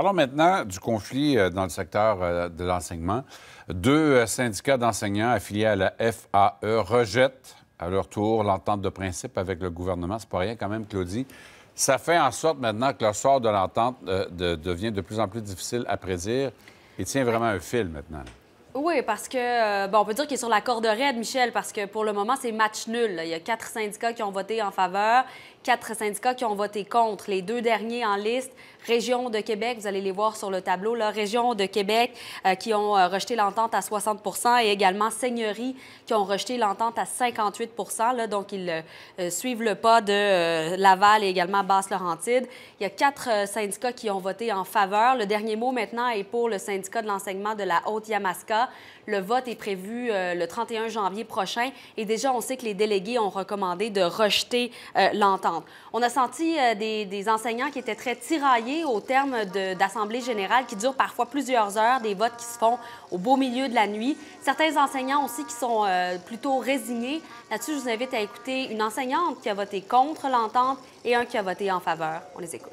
Parlons maintenant du conflit euh, dans le secteur euh, de l'enseignement. Deux euh, syndicats d'enseignants affiliés à la FAE rejettent à leur tour l'entente de principe avec le gouvernement. C'est pas rien quand même, Claudie. Ça fait en sorte maintenant que le sort de l'entente devient de plus en plus difficile à prédire Il tient vraiment un fil maintenant. Oui, parce que, bon, on peut dire qu'il est sur la corde raide, Michel, parce que pour le moment, c'est match nul. Il y a quatre syndicats qui ont voté en faveur quatre syndicats qui ont voté contre. Les deux derniers en liste, Région de Québec, vous allez les voir sur le tableau, la Région de Québec euh, qui ont euh, rejeté l'entente à 60 et également Seigneurie qui ont rejeté l'entente à 58 là, Donc, ils euh, suivent le pas de Laval et également Basse-Laurentide. Il y a quatre syndicats qui ont voté en faveur. Le dernier mot maintenant est pour le syndicat de l'enseignement de la Haute-Yamaska. Le vote est prévu le 31 janvier prochain et déjà, on sait que les délégués ont recommandé de rejeter l'entente. On a senti euh, des, enseignants qui étaient très tiraillés au terme d'assemblée générale, qui durent parfois plusieurs heures, des votes qui se font au beau milieu de la nuit. Certains enseignants aussi qui sont euh, plutôt résignés. Là-dessus, je vous invite à écouter une enseignante qui a voté contre l'entente et un qui a voté en faveur. On les écoute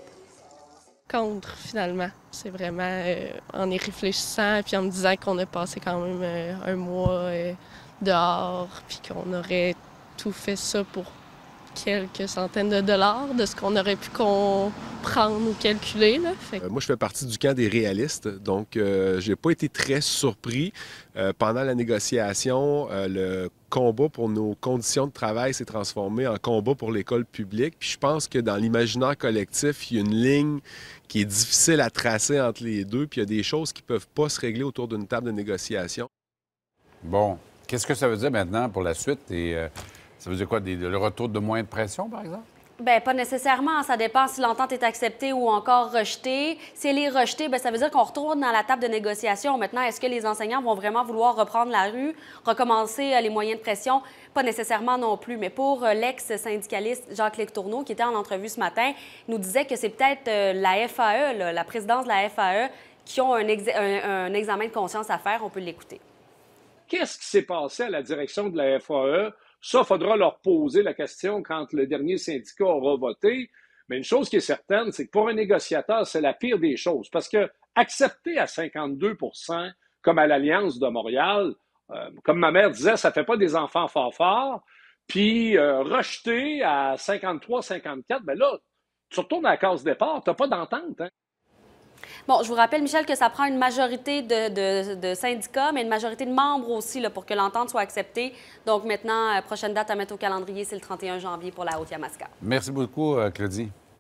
contre finalement. C'est vraiment euh, en y réfléchissant puis en me disant qu'on a passé quand même un mois dehors puis qu'on aurait tout fait ça pour quelques centaines de dollars de ce qu'on aurait pu comprendre ou calculer. Euh, moi, je fais partie du camp des réalistes, donc euh, j'ai pas été très surpris. Euh, pendant la négociation, le combat pour nos conditions de travail s'est transformé en combat pour l'école publique. Puis je pense que dans l'imaginaire collectif, il y a une ligne qui est difficile à tracer entre les deux, puis il y a des choses qui peuvent pas se régler autour d'une table de négociation. Bon, qu'est-ce que ça veut dire maintenant pour la suite? Ça veut dire quoi? le retour de moyens de pression, par exemple? Bien, pas nécessairement. Ça dépend si l'entente est acceptée ou encore rejetée. Si elle est rejetée, bien, ça veut dire qu'on retourne dans la table de négociation. Maintenant, est-ce que les enseignants vont vraiment vouloir reprendre la rue, recommencer euh, les moyens de pression? Pas nécessairement non plus. Mais pour euh, l'ex-syndicaliste Jacques-Luc Tourneau, qui était en entrevue ce matin, nous disait que c'est peut-être euh, la FAE, la présidence de la FAE, qui ont un examen de conscience à faire. On peut l'écouter. Qu'est-ce qui s'est passé à la direction de la FAE ça, il faudra leur poser la question quand le dernier syndicat aura voté. Mais une chose qui est certaine, c'est que pour un négociateur, c'est la pire des choses. Parce que accepter à 52 comme à l'Alliance de Montréal, euh, comme ma mère disait, ça ne fait pas des enfants farfards, Puis euh, rejeter à 53-54, ben là, tu retournes à la case départ, tu n'as pas d'entente. Hein. Bon, je vous rappelle, Michel, que ça prend une majorité de, syndicats, mais une majorité de membres aussi pour que l'entente soit acceptée. Donc maintenant, euh, prochaine date à mettre au calendrier, c'est le 31 janvier pour la Haute-Yamaska. Merci beaucoup, euh, Claudie.